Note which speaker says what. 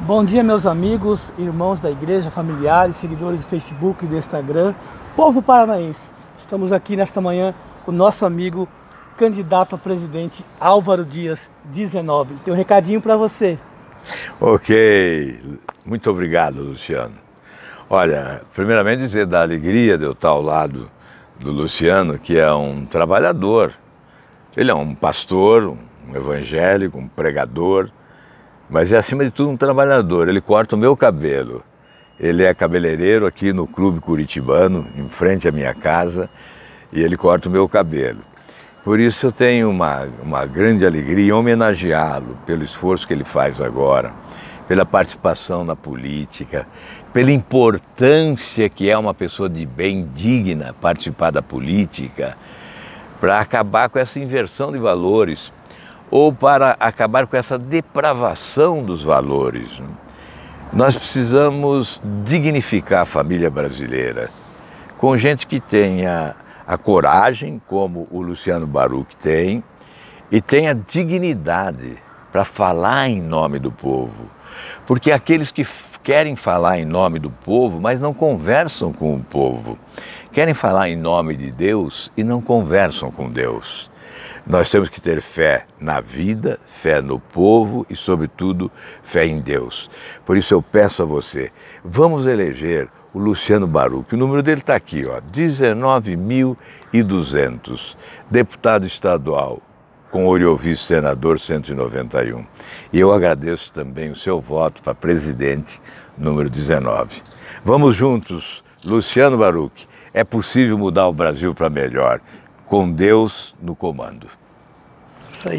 Speaker 1: Bom dia, meus amigos, irmãos da igreja, familiares, seguidores do Facebook e do Instagram, povo paranaense. Estamos aqui nesta manhã com o nosso amigo, candidato a presidente Álvaro Dias, 19. Tem um recadinho para você.
Speaker 2: Ok, muito obrigado, Luciano. Olha, primeiramente dizer da alegria de eu estar ao lado do Luciano, que é um trabalhador. Ele é um pastor, um evangélico, um pregador, mas é acima de tudo um trabalhador. Ele corta o meu cabelo. Ele é cabeleireiro aqui no Clube Curitibano, em frente à minha casa, e ele corta o meu cabelo. Por isso eu tenho uma, uma grande alegria em homenageá-lo pelo esforço que ele faz agora, pela participação na política, pela importância que é uma pessoa de bem digna participar da política, para acabar com essa inversão de valores ou para acabar com essa depravação dos valores. Né? Nós precisamos dignificar a família brasileira com gente que tenha a coragem, como o Luciano Baruch tem, e tenha dignidade para falar em nome do povo. Porque aqueles que querem falar em nome do povo, mas não conversam com o povo. Querem falar em nome de Deus e não conversam com Deus. Nós temos que ter fé na vida, fé no povo e, sobretudo, fé em Deus. Por isso eu peço a você, vamos eleger o Luciano Baruch. O número dele está aqui, ó, 19.200, deputado estadual com Oriovice Senador 191. E eu agradeço também o seu voto para presidente número 19. Vamos juntos, Luciano Baruch. É possível mudar o Brasil para melhor, com Deus no comando.
Speaker 1: Isso aí.